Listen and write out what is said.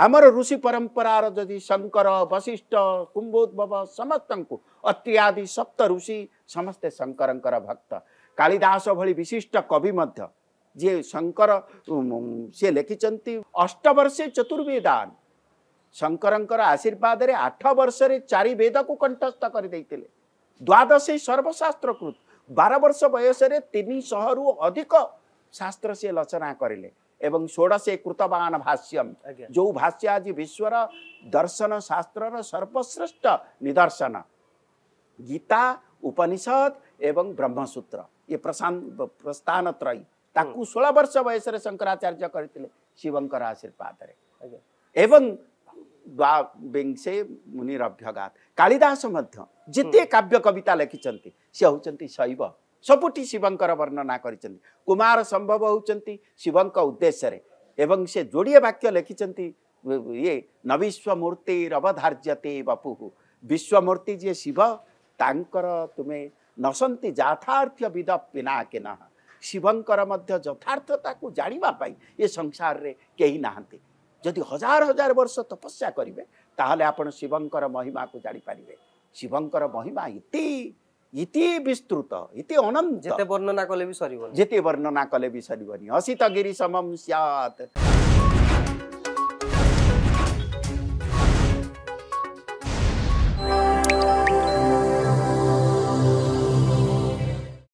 हाम्रो ऋषि परम्परा र जि श वशिष्ट कुम्भोद्भव समस्त अत्यादि सप्त ऋषि समस्ते शङ्करङ्कर भक्त कालिदास विशिष्ट कवि मध्य जि से सिलेखिन्छ अष्ट वर्षे चतुर्वेदान शङ्करङ्कर आशीर्वादले आठ वर्ष चारि वेदको कण्ठस्थ गरिदि द्वादशे सर्वशास्त्रकृत बाह्र वर्ष बयसेर तिन शु अधिक शास्त्र सि रचना कि एवं षोडशे कृतवान भाष्यम जो भाष्य आज विश्वर दर्शन शास्त्र सर्वश्रेष्ठ निदर्शन गीता उपनिषद एवं ब्रह्मसूत्र ये प्रशान प्रस्थान त्रयी ताकू षोह हम्म। वर्ष बयस शंकराचार्य करते शिवंर आशीर्वाद से विंशे मुनिरभ्यगात कालिदास जिते हम्म। काव्य कविता लिखिं सी हूँ शैव ସବୁଠି ଶିବଙ୍କର ବର୍ଣ୍ଣନା କରିଛନ୍ତି କୁମାର ସମ୍ଭବ ହେଉଛନ୍ତି ଶିବଙ୍କ ଉଦ୍ଦେଶ୍ୟରେ ଏବଂ ସେ ଯୋଡ଼ିଏ ବାକ୍ୟ ଲେଖିଛନ୍ତି ଇଏ ନବିଶ୍ୱ ମୂର୍ତ୍ତି ରବଧାର୍ଯ୍ୟତେ ବପୁହୁ ବିଶ୍ୱମୂର୍ତ୍ତି ଯିଏ ଶିବ ତାଙ୍କର ତୁମେ ନସନ୍ତି ଯାଥାର୍ଥ୍ୟ ବିଦ ପିନା କି ନା ଶିବଙ୍କର ମଧ୍ୟ ଯଥାର୍ଥତାକୁ ଜାଣିବା ପାଇଁ ଏ ସଂସାରରେ କେହି ନାହାନ୍ତି ଯଦି ହଜାର ହଜାର ବର୍ଷ ତପସ୍ୟା କରିବେ ତାହେଲେ ଆପଣ ଶିବଙ୍କର ମହିମାକୁ ଜାଣିପାରିବେ ଶିବଙ୍କର ମହିମା ଏତେ यति विस्तृत यति अन जति वर्णना कलेब जिते वर्णना कलेबी सरिबनी समम स्यात्